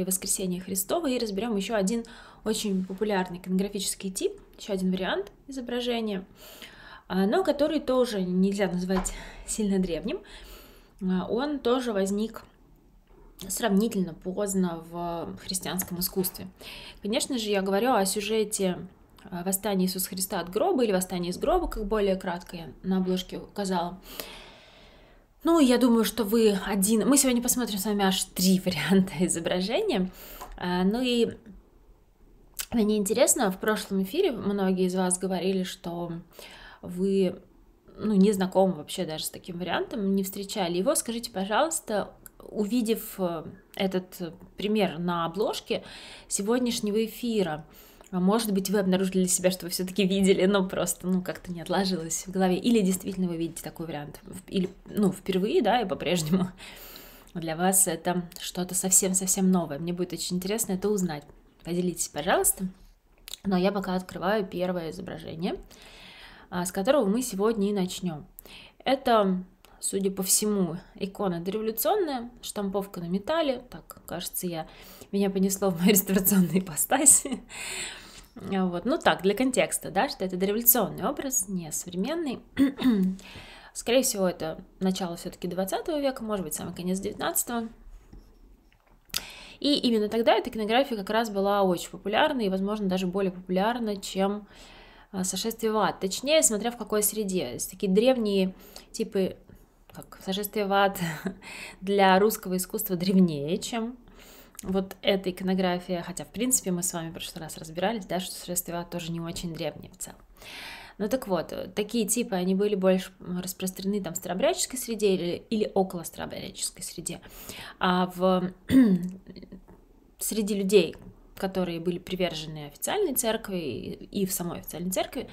и воскресения Христова, и разберем еще один очень популярный конографический тип, еще один вариант изображения, а, но который тоже нельзя назвать сильно древним. А, он тоже возник сравнительно поздно в христианском искусстве. Конечно же, я говорю о сюжете а, восстания Иисуса Христа от гроба» или восстания из гроба», как более кратко я на обложке указала. Ну, я думаю, что вы один... Мы сегодня посмотрим с вами аж три варианта изображения. А, ну и мне интересно, в прошлом эфире многие из вас говорили, что вы ну, не знакомы вообще даже с таким вариантом, не встречали его. Скажите, пожалуйста, увидев э, этот пример на обложке сегодняшнего эфира, а может быть, вы обнаружили для себя, что вы все-таки видели, но просто, ну, как-то не отложилось в голове. Или действительно вы видите такой вариант. Или, ну, впервые, да, и по-прежнему для вас это что-то совсем-совсем новое. Мне будет очень интересно это узнать. Поделитесь, пожалуйста. Но ну, а я пока открываю первое изображение, а, с которого мы сегодня и начнем. Это, судя по всему, икона дореволюционная, штамповка на металле. Так, кажется, я меня понесло в мою реставрационную ипостаси. А, вот. Ну так, для контекста, да, что это дореволюционный образ, не современный. Скорее всего, это начало все-таки 20 века, может быть, самый конец 19 и именно тогда эта кинография как раз была очень популярна и, возможно, даже более популярна, чем а, сошествие в ад. Точнее, смотря в какой среде. Есть такие древние типы, как сошествие в ад для русского искусства древнее, чем вот эта иконография, хотя, в принципе, мы с вами в прошлый раз разбирались, да, что средства тоже не очень древние в целом. Ну так вот, такие типы, они были больше распространены там в старобряческой среде или, или около старобряческой среде. А в среди людей, которые были привержены официальной церкви и в самой официальной церкви,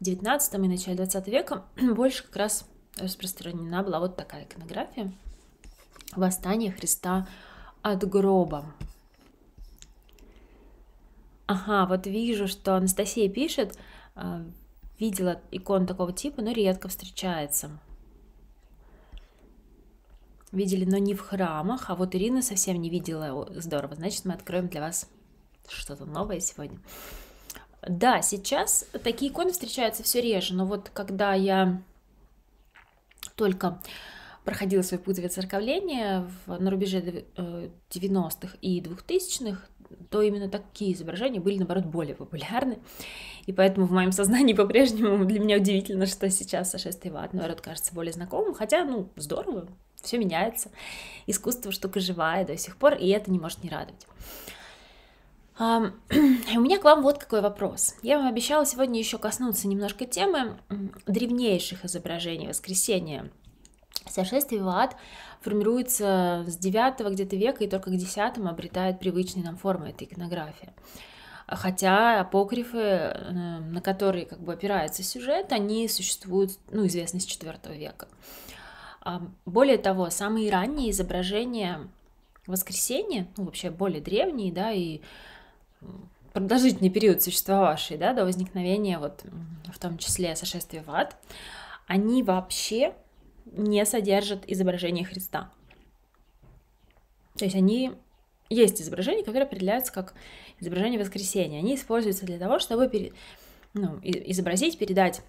в 19 и начале 20 века больше как раз распространена была вот такая иконография «Восстание Христа от гроба. Ага, вот вижу, что Анастасия пишет, а, видела икон такого типа, но редко встречается. Видели, но не в храмах, а вот Ирина совсем не видела. здорово, значит, мы откроем для вас что-то новое сегодня. Да, сейчас такие иконы встречаются все реже, но вот когда я только проходила свой путь зацерковления в, на рубеже 90-х э, и 2000-х, то именно такие изображения были, наоборот, более популярны. И поэтому в моем сознании по-прежнему для меня удивительно, что сейчас сошествие ват, наоборот кажется более знакомым, хотя, ну, здорово, все меняется. Искусство штука живая до сих пор, и это не может не радовать. у меня к вам вот какой вопрос. Я вам обещала сегодня еще коснуться немножко темы древнейших изображений воскресения Совершенствие виват формируется с 9 где-то века и только к 10 обретает привычные нам формы, это иконография. Хотя апокрифы, э, на которые как бы опирается сюжет, они существуют, ну, известны с IV века. А, более того, самые ранние изображения воскресенья, ну, вообще более древние, да, и продолжительный период существовавший, да, до возникновения вот в том числе сошествия в ад, они вообще не содержат изображение Христа. То есть они есть изображения, которые определяются как изображение воскресения. Они используются для того, чтобы пере, ну, изобразить, передать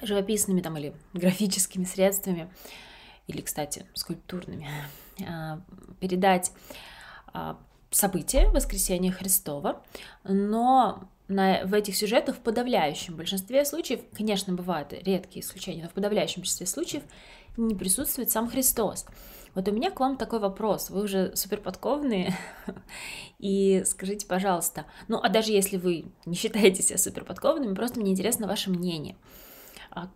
живописными там, или графическими средствами, или, кстати, скульптурными, а, передать а, событие воскресения Христова, но на, в этих сюжетах в подавляющем большинстве случаев, конечно, бывают редкие исключения, но в подавляющем большинстве случаев не присутствует сам Христос. Вот у меня к вам такой вопрос. Вы уже супер подкованные. И скажите, пожалуйста, ну а даже если вы не считаете себя супер подкованными, просто мне интересно ваше мнение. А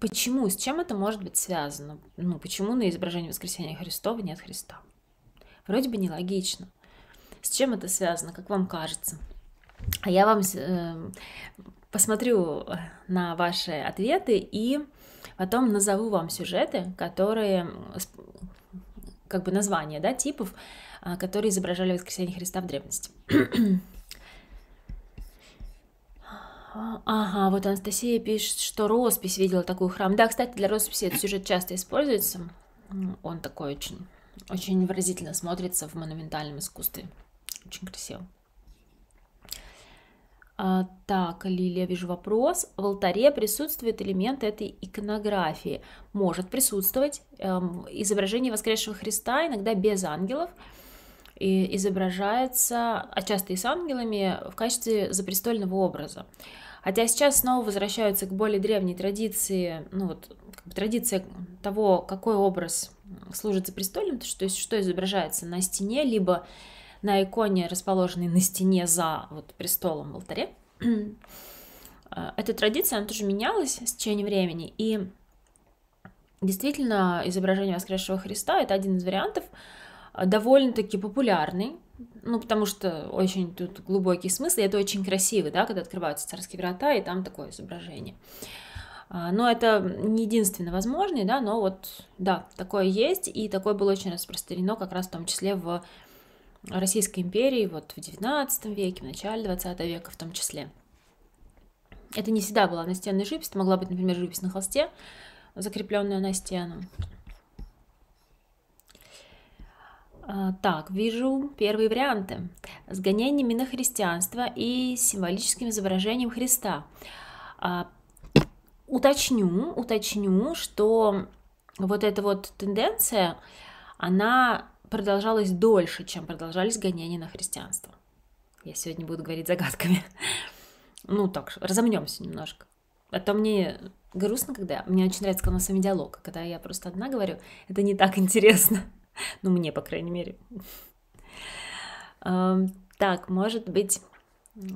почему, с чем это может быть связано? Ну, почему на изображении воскресения Христова нет Христа? Вроде бы нелогично. С чем это связано, как вам кажется? А я вам эм, посмотрю э, на ваши ответы и потом назову вам сюжеты, которые, как бы названия, да, типов, а, которые изображали воскресение Христа в древности. Ага, вот Анастасия пишет, что роспись видела такой храм. Да, кстати, для росписи этот сюжет часто используется. Он такой очень, очень выразительно смотрится в монументальном искусстве. Очень красиво. А, так, Лилия, вижу вопрос. В алтаре присутствует элемент этой иконографии. Может присутствовать эм, изображение воскресшего Христа, иногда без ангелов, и изображается, а часто и с ангелами, в качестве запрестольного образа. Хотя сейчас снова возвращаются к более древней традиции, ну вот как бы традиция того, какой образ служит за престольным, то есть что изображается на стене, либо на иконе, расположенной на стене за вот, престолом в алтаре. Э, эта традиция, она тоже менялась с течением времени, и действительно изображение воскресшего Христа — это один из вариантов, э, довольно-таки популярный, ну, потому что очень тут глубокий смысл, и это очень красиво, да, когда открываются царские врата, и там такое изображение. Э, но это не единственно возможный, да, но вот, да, такое есть, и такое было очень распространено как раз в том числе в Российской империи вот в XIX веке, в начале XX века в том числе. Это не всегда была настенная живопись, это могла быть, например, живопись на холсте, закрепленная на стену. А, так, вижу первые варианты. С гонениями на христианство и символическим изображением Христа. А, уточню, уточню, что вот эта вот тенденция, она продолжалось дольше, чем продолжались гонения на христианство. Я сегодня буду говорить загадками. Ну так, разомнемся немножко. А то мне грустно, когда... Мне очень нравится, когда у нас с вами диалог. Когда я просто одна говорю, это не так интересно. Ну, мне, по крайней мере. Эм, так, может быть...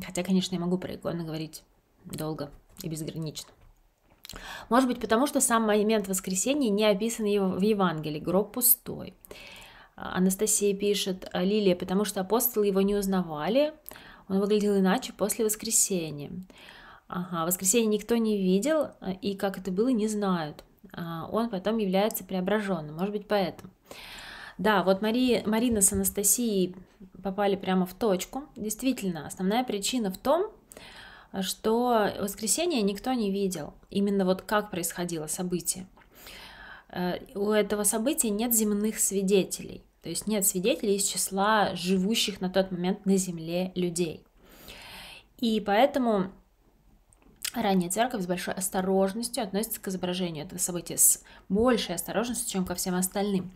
Хотя, конечно, я могу про иконы говорить долго и безгранично. Может быть, потому что сам момент воскресения не описан в Евангелии, гроб пустой. Анастасия пишет, «Э, Лилия, потому что апостолы его не узнавали, он выглядел иначе после воскресения. Ага, воскресенье никто не видел, э, и как это было, не знают. А, он потом является преображенным, может быть, поэтому. Да, вот Мария, Марина с Анастасией попали прямо в точку. Действительно, основная причина в том, что воскресенье никто не видел, именно вот как происходило событие. Э, у этого события нет земных свидетелей. То есть нет свидетелей из числа живущих на тот момент на земле людей. И поэтому Ранняя церковь с большой осторожностью относится к изображению этого события, с большей осторожностью, чем ко всем остальным.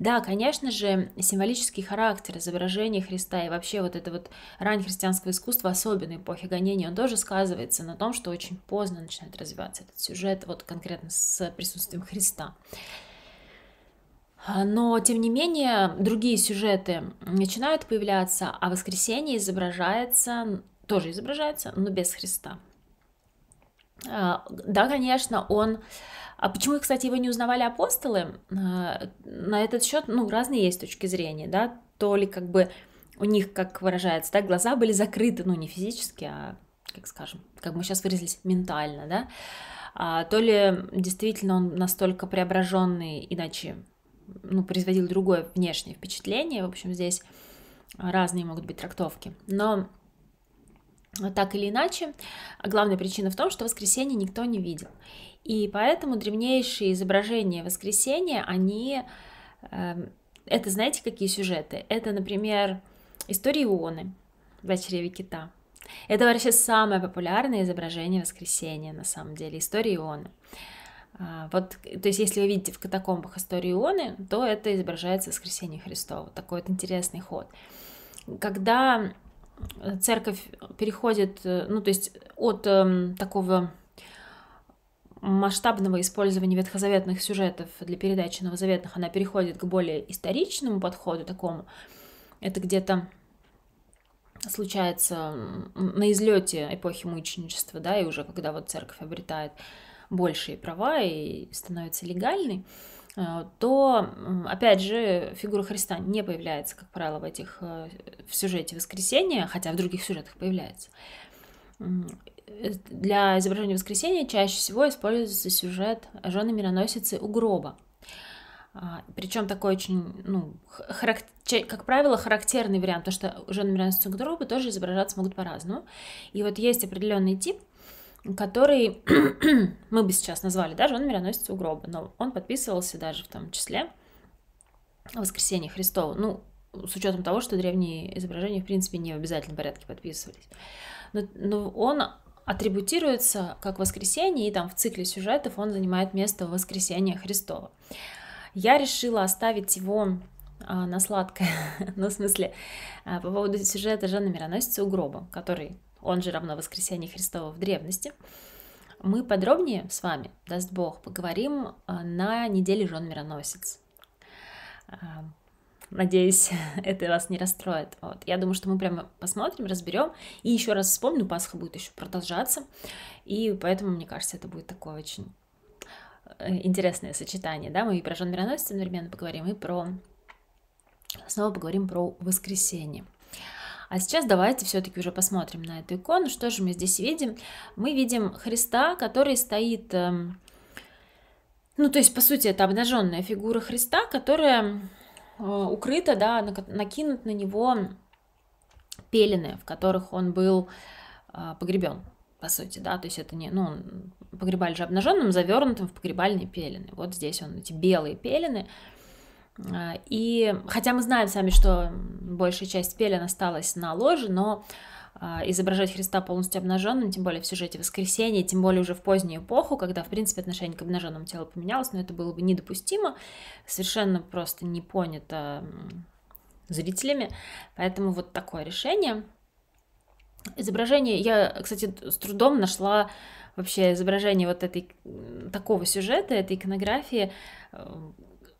Да, конечно же, символический характер изображения Христа и вообще вот это вот рань христианского искусства, особенно эпохи гонения, он тоже сказывается на том, что очень поздно начинает развиваться этот сюжет, вот конкретно с присутствием Христа. А, но, тем не менее, другие сюжеты начинают появляться, а воскресенье изображается, тоже изображается, но без Христа. А, да, конечно, он... А почему, кстати, его не узнавали апостолы? А, на этот счет, ну, разные есть точки зрения, да, то ли как бы у них, как выражается, да, глаза были закрыты, ну, не физически, а, как скажем, как мы сейчас выразились, ментально, да, а, то ли действительно он настолько преображенный, иначе ну, производил другое внешнее впечатление. В общем, здесь разные могут быть трактовки. Но так или иначе, главная причина в том, что воскресенье никто не видел. И поэтому древнейшие изображения воскресенья, они... Эм, это знаете, какие сюжеты? Это, например, история Ионы в чреве кита. Это вообще самое популярное изображение воскресенья, на самом деле, история Ионы. А, вот, то есть, если вы видите в катакомбах историю Ионы, то это изображается воскресение Христова. Такой вот интересный ход. Когда церковь переходит, э, ну, то есть, от э, такого масштабного использования ветхозаветных сюжетов для передачи новозаветных, она переходит к более историчному подходу такому. Это где-то случается на излете эпохи мученичества, да, и уже когда вот церковь обретает большие права и становится легальной, э, то, опять же, фигура Христа не появляется, как правило, в, этих, э, в сюжете воскресения, хотя в других сюжетах появляется. Э, для изображения воскресения чаще всего используется сюжет жены мироносицы у гроба. А, Причем такой очень, ну, характер, как правило, характерный вариант, то что жены мироносицы у гроба тоже изображаться могут по-разному. И вот есть определенный тип – который мы бы сейчас назвали даже, он мироносец у гроба, но он подписывался даже в том числе воскресенье Христова. Ну, с учетом того, что древние изображения, в принципе, не в обязательном порядке подписывались. Но, но он атрибутируется как воскресенье, и там в цикле сюжетов он занимает место воскресения Христова. Я решила оставить его а, на сладкое, ну, в смысле, а, по поводу сюжета Жанна Мироносица у гроба, который он же равно воскресение Христова в древности, мы подробнее с вами, даст Бог, поговорим а, на неделе жен мироносец. А, надеюсь, это вас не расстроит. Вот. Я думаю, что мы прямо посмотрим, разберем. И еще раз вспомню, Пасха будет еще продолжаться. И поэтому, мне кажется, это будет такое очень э, интересное сочетание. Да? Мы и про жен мироносец одновременно поговорим, и про... Снова поговорим про воскресенье. А сейчас давайте все-таки уже посмотрим на эту икону. Что же мы здесь видим? Мы видим Христа, который стоит... Эм, ну, то есть, по сути, это обнаженная фигура Христа, которая э, укрыта, да, накинут на него пелены, в которых он был э, погребен, по сути, да, то есть это не, ну, погребали же обнаженным, завернутым в погребальные пелены. Вот здесь он, эти белые пелены, а, и хотя мы знаем сами, что большая часть пелен осталась на ложе, но а, изображать Христа полностью обнаженным, тем более в сюжете воскресенья, тем более уже в позднюю эпоху, когда, в принципе, отношение к обнаженному телу поменялось, но это было бы недопустимо, совершенно просто не понято зрителями. Поэтому вот такое решение. Изображение, я, кстати, с трудом нашла вообще изображение вот этой, такого сюжета, этой иконографии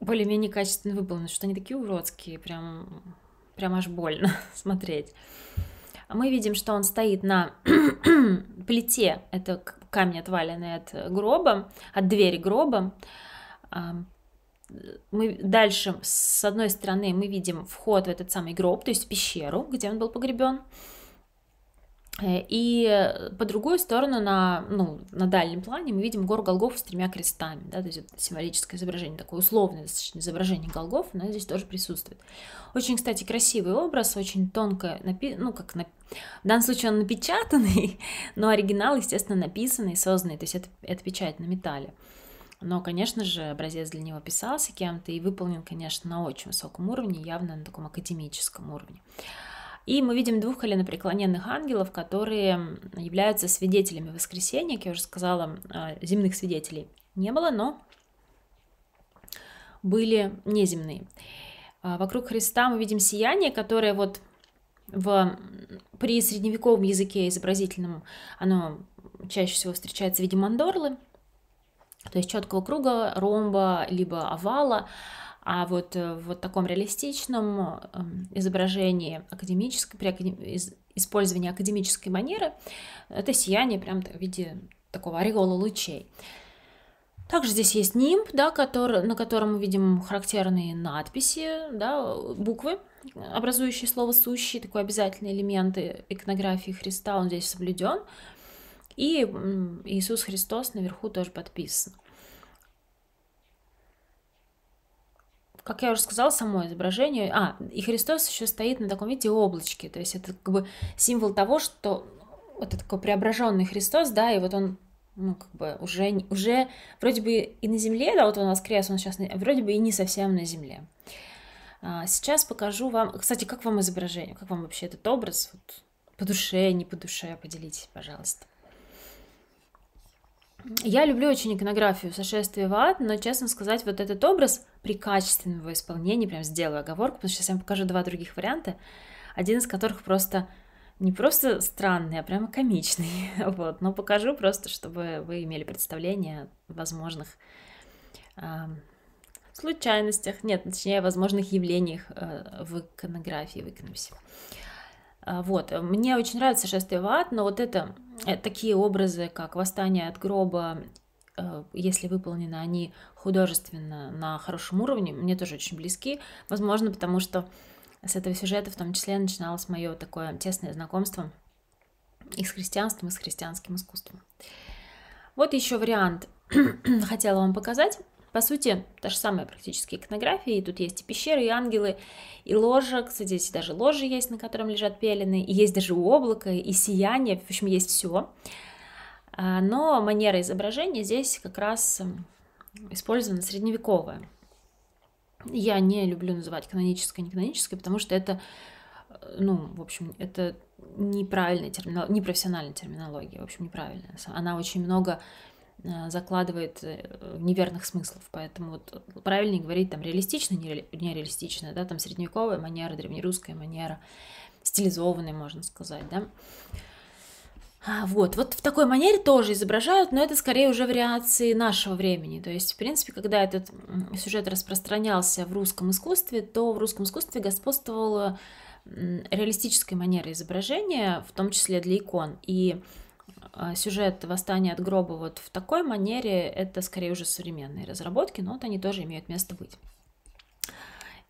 более-менее качественно выполнены, что они такие уродские, прям, прям аж больно смотреть. А мы видим, что он стоит на плите, это камень отваленные от гроба, от двери гроба. А, мы дальше, с одной стороны, мы видим вход в этот самый гроб, то есть пещеру, где он был погребен. Э, и э, по другую сторону, на, ну, на дальнем плане, мы видим гору Голгоф с тремя крестами. Да, то есть это символическое изображение, такое условное достаточно изображение голгов, но здесь тоже присутствует. Очень, кстати, красивый образ, очень тонко написан, ну, как на... в данном случае он напечатанный, но оригинал, естественно, написанный, созданный, то есть это, это печать на металле. Но, конечно же, образец для него писался кем-то и выполнен, конечно, на очень высоком уровне, явно на таком академическом уровне. И мы видим двух коленопреклоненных ангелов, которые являются свидетелями воскресения, как я уже сказала, а, земных свидетелей не было, но были неземные. А, вокруг Христа мы видим сияние, которое вот в, при средневековом языке изобразительном, оно чаще всего встречается в виде мандорлы, то есть четкого круга, ромба, либо овала, а вот э, в вот таком реалистичном эм, изображении академической, при использовании академической манеры, это сияние прям в виде такого ореола лучей. Также здесь есть нимб, да, который, на котором мы видим характерные надписи, да, буквы, образующие слово «сущий», такой обязательный элемент иконографии Христа, он здесь соблюден. И Иисус Христос наверху тоже подписан. как я уже сказала, само изображение. А, и Христос еще стоит на таком, виде облачке. То есть это как бы символ того, что ну, вот такой преображенный Христос, да, и вот он ну, как бы уже, уже вроде бы и на земле, да, вот он воскрес, он сейчас вроде бы и не совсем на земле. А, сейчас покажу вам, кстати, как вам изображение, как вам вообще этот образ, вот, по душе, не по душе, поделитесь, пожалуйста. Я люблю очень иконографию «Сошествие в ад», но, честно сказать, вот этот образ при качественном его исполнении, прям сделаю оговорку, потому что сейчас я вам покажу два других варианта, один из которых просто не просто странный, а прямо комичный. Вот. Но покажу просто, чтобы вы имели представление о возможных э, случайностях, нет, точнее, о возможных явлениях э, в иконографии, в иконописи. А, вот. Э, мне очень нравится «Шествие в ад», но вот это э, такие образы, как «Восстание от гроба», э, если выполнены они художественно на хорошем уровне, мне тоже очень близки. Возможно, потому что с этого сюжета в том числе начиналось мое такое тесное знакомство и с христианством, и с христианским искусством. Вот еще вариант хотела вам показать. По сути, та же самая практически иконография, и тут есть и пещеры, и ангелы, и ложа, кстати, здесь даже ложи есть, на котором лежат пелены, и есть даже облако, и сияние, в общем, есть все. А, но манера изображения здесь как раз эм, использована средневековая. Я не люблю называть каноническое не канонической, потому что это, э, ну, в общем, это неправильная терминология, непрофессиональная терминология, в общем, неправильная. Она очень много Э, закладывает э, неверных смыслов. Поэтому вот правильнее говорить там реалистично, нереалистично, да, там средневековая манера, древнерусская манера, стилизованная, можно сказать, да. А, вот, вот в такой манере тоже изображают, но это скорее уже вариации нашего времени. То есть, в принципе, когда этот сюжет распространялся в русском искусстве, то в русском искусстве господствовала реалистическая манера изображения, в том числе для икон. И а, сюжет восстания от гроба» вот в такой манере, это скорее уже современные разработки, но вот они тоже имеют место быть.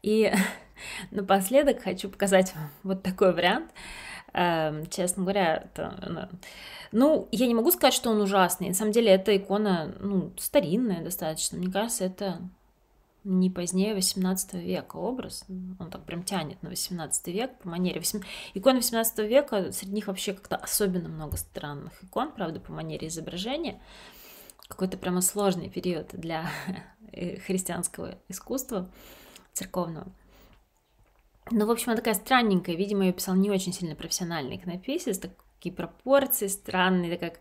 И напоследок хочу показать вот такой вариант. Эм, честно говоря, это, ну, ну, я не могу сказать, что он ужасный. На самом деле, эта икона, ну, старинная достаточно. Мне кажется, это не позднее 18 века образ. Он так прям тянет на 18 век по манере. 8... Икон 18 века, среди них вообще как-то особенно много странных икон, правда, по манере изображения. Какой-то прямо сложный период для э, христианского искусства церковного. Ну, в общем, она такая странненькая. Видимо, ее писал не очень сильно профессиональный иконописец. Такие пропорции странные, такая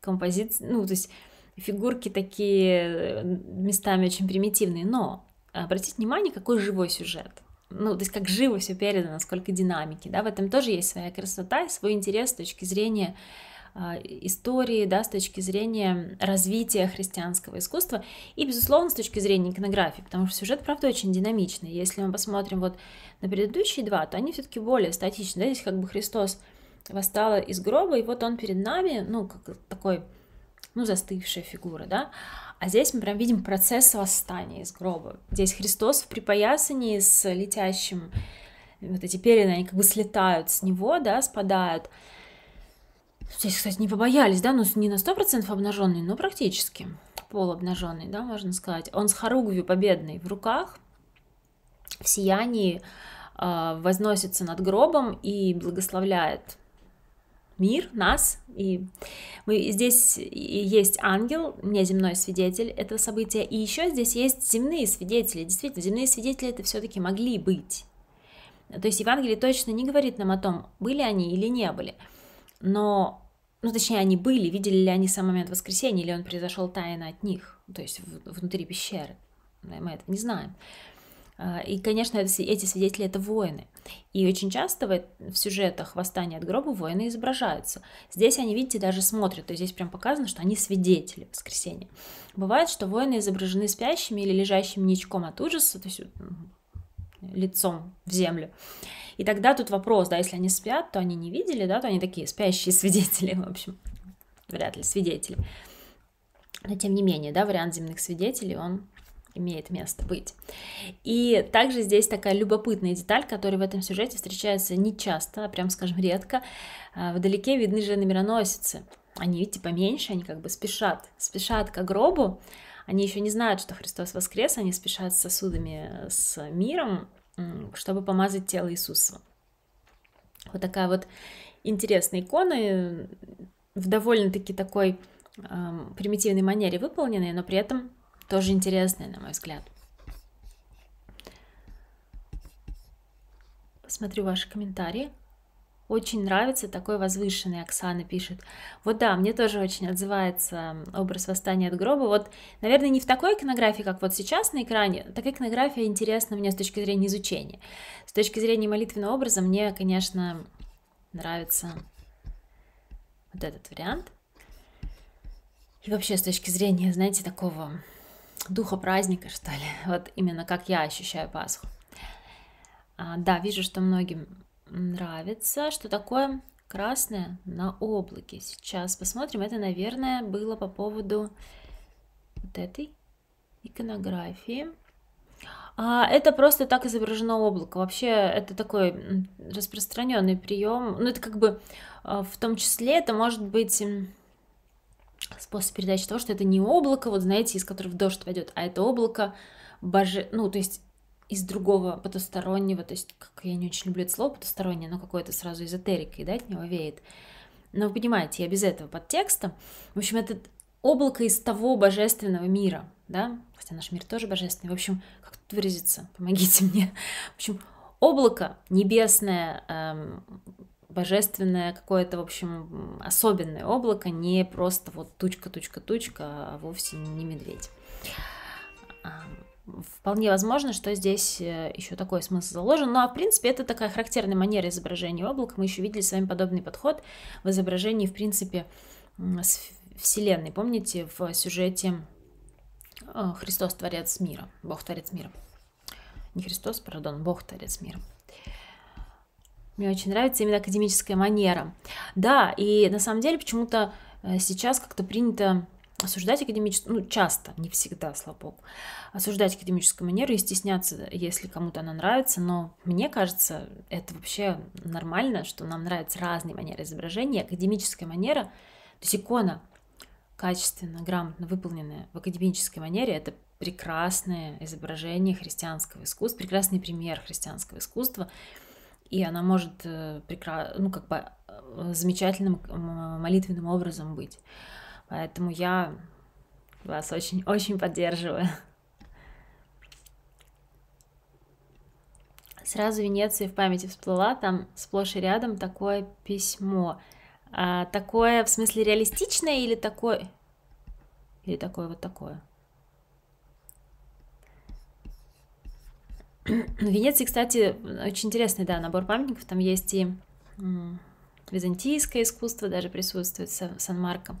композиция. Ну, то есть фигурки такие э, местами очень примитивные, но обратите внимание, какой живой сюжет. Ну, то есть как живо все передано, сколько динамики, да, в этом тоже есть своя красота и свой интерес с точки зрения э, истории, да, с точки зрения развития христианского искусства и, безусловно, с точки зрения иконографии, потому что сюжет, правда, очень динамичный. Если мы посмотрим вот на предыдущие два, то они все-таки более статичны. Да? Здесь как бы Христос восстал из гроба, и вот он перед нами, ну, как такой ну, застывшая фигура, да, а здесь мы прям видим процесс восстания из гроба. Здесь Христос в припоясании с летящим, вот эти перья, они как бы слетают с него, да, спадают. Здесь, кстати, не побоялись, да, ну не на 100% обнаженный, но практически полуобнаженный, да, можно сказать. Он с хоругвью победной в руках, в сиянии, а, возносится над гробом и благословляет мир, нас, и мы здесь есть ангел, неземной свидетель этого события, и еще здесь есть земные свидетели. Действительно, земные свидетели это все-таки могли быть. То есть Евангелие точно не говорит нам о том, были они или не были. Но, ну точнее, они были, видели ли они сам момент воскресения, или он произошел тайно от них, то есть внутри пещеры. Мы этого не знаем. А, и, конечно, эти свидетели — это воины. И очень часто в сюжетах восстания от гроба» воины изображаются. Здесь они, видите, даже смотрят, то есть здесь прям показано, что они свидетели воскресения. Бывает, что воины изображены спящими или лежащими ничком от ужаса, то есть лицом в землю. И тогда тут вопрос, да, если они спят, то они не видели, да, то они такие спящие свидетели, в общем, вряд ли свидетели. Но тем не менее, да, вариант земных свидетелей, он имеет место быть. И также здесь такая любопытная деталь, которая в этом сюжете встречается не часто, а прям, скажем, редко. А, вдалеке видны жены мироносицы. Они видите типа поменьше, они как бы спешат, спешат к гробу. Они еще не знают, что Христос воскрес, они спешат с сосудами с миром, чтобы помазать тело Иисуса. Вот такая вот интересная икона э, в довольно-таки такой э, примитивной манере выполненная, но при этом тоже интересная, на мой взгляд. Посмотрю ваши комментарии. Очень нравится такой возвышенный, Оксана пишет. Вот да, мне тоже очень отзывается образ восстания от гроба. Вот, наверное, не в такой иконографии, как вот сейчас на экране. Такая иконография интересна мне с точки зрения изучения. С точки зрения молитвенного образа мне, конечно, нравится вот этот вариант. И вообще, с точки зрения, знаете, такого духа праздника, что ли. Вот именно как я ощущаю Пасху. А, да, вижу, что многим нравится. Что такое красное на облаке? Сейчас посмотрим. Это, наверное, было по поводу вот этой иконографии. А это просто так изображено облако. Вообще это такой распространенный прием. Ну это как бы а, в том числе это может быть способ передачи того, что это не облако, вот знаете, из которого дождь пойдет, а это облако боже... ну, то есть из другого потустороннего, то есть, как я не очень люблю это слово потустороннее, но какое-то сразу эзотерикой, да, от него веет. Но вы понимаете, я без этого подтекста. В общем, это облако из того божественного мира, да, хотя наш мир тоже божественный. В общем, как тут выразиться? Помогите мне. В общем, облако небесное, эм, божественное какое-то, в общем, особенное облако, не просто вот тучка-тучка-тучка, а вовсе не медведь. А, вполне возможно, что здесь э, еще такой смысл заложен. Ну а в принципе это такая характерная манера изображения облака. Мы еще видели с вами подобный подход в изображении, в принципе, с Вселенной. Помните в сюжете э, «Христос творец мира», «Бог творец мира». Не Христос, пардон, Бог творец мира. Мне очень нравится именно академическая манера. Да, и на самом деле почему-то э, сейчас как-то принято осуждать академическую, ну, часто, не всегда, слава богу, осуждать академическую манеру и стесняться, если кому-то она нравится, но мне кажется, это вообще нормально, что нам нравятся разные манеры изображения, академическая манера, то есть икона, качественно, грамотно выполненная в академической манере, это прекрасное изображение христианского искусства, прекрасный пример христианского искусства, и она может э, прекрасно, ну, как бы э, замечательным молитвенным образом быть. Поэтому я вас очень-очень поддерживаю. Сразу Венеция в памяти всплыла, там сплошь и рядом такое письмо. А, такое в смысле реалистичное или такое... Или такое вот такое? В Венеции, кстати, очень интересный, да, набор памятников. Там есть и византийское искусство даже присутствует в Сан-Марко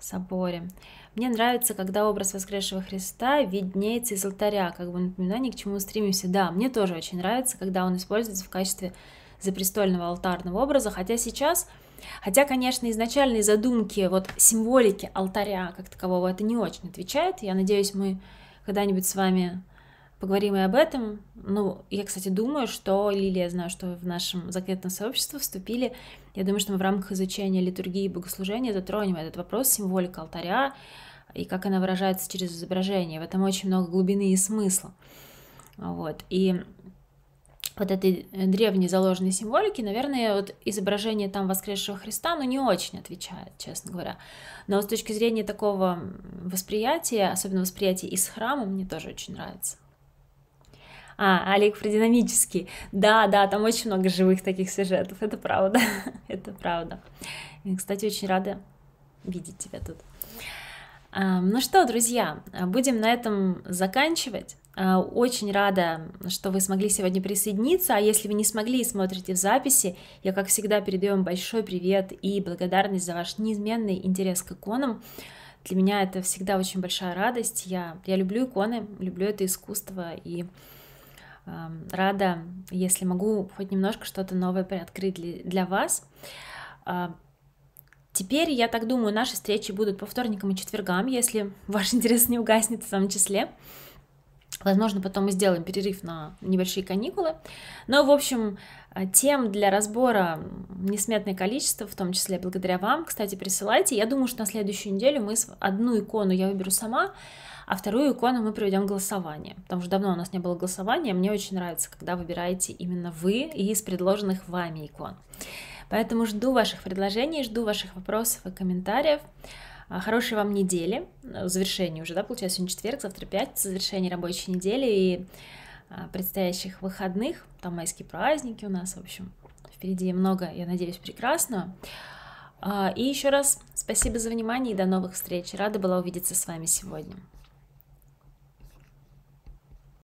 соборе. Мне нравится, когда образ воскресшего Христа виднеется из алтаря, как бы напоминание, к чему стремимся. Да, мне тоже очень нравится, когда он используется в качестве запрестольного алтарного образа, хотя сейчас, хотя, конечно, изначальные задумки вот символики алтаря как такового это не очень отвечает. Я надеюсь, мы когда-нибудь с вами Поговорим и об этом. Ну, я, кстати, думаю, что, Лилия, знаю, что в нашем закрытом сообществе вступили. Я думаю, что мы в рамках изучения литургии и богослужения затронем этот вопрос, символика алтаря и как она выражается через изображение. В этом очень много глубины и смысла. Вот. И вот этой древней заложенной символики, наверное, вот изображение там воскресшего Христа, ну, не очень отвечает, честно говоря. Но с точки зрения такого восприятия, особенно восприятия из храма, мне тоже очень нравится. А, Олег про Да, да, там очень много живых таких сюжетов, это правда, это правда. И, кстати, очень рада видеть тебя тут. А, ну что, друзья, будем на этом заканчивать. А, очень рада, что вы смогли сегодня присоединиться, а если вы не смогли и смотрите в записи, я, как всегда, передаю вам большой привет и благодарность за ваш неизменный интерес к иконам. Для меня это всегда очень большая радость. Я, я люблю иконы, люблю это искусство, и Рада, если могу хоть немножко что-то новое приоткрыть для для вас. А, теперь, я так думаю, наши встречи будут по вторникам и четвергам, если ваш интерес не угаснет в том числе. Возможно, потом мы сделаем перерыв на небольшие каникулы. Но, в общем, тем для разбора несметное количество, в том числе благодаря вам. Кстати, присылайте. Я думаю, что на следующую неделю мы одну икону я выберу сама, а вторую икону мы проведем голосование. Потому что давно у нас не было голосования. Мне очень нравится, когда выбираете именно вы из предложенных вами икон. Поэтому жду ваших предложений, жду ваших вопросов и комментариев. А, хорошей вам недели, э, завершение уже, да, получается, сегодня четверг, завтра пятница, завершение рабочей недели и а, предстоящих выходных, там майские праздники у нас, в общем, впереди много, я надеюсь, прекрасного. А, и еще раз спасибо за внимание и до новых встреч. Рада была увидеться с вами сегодня.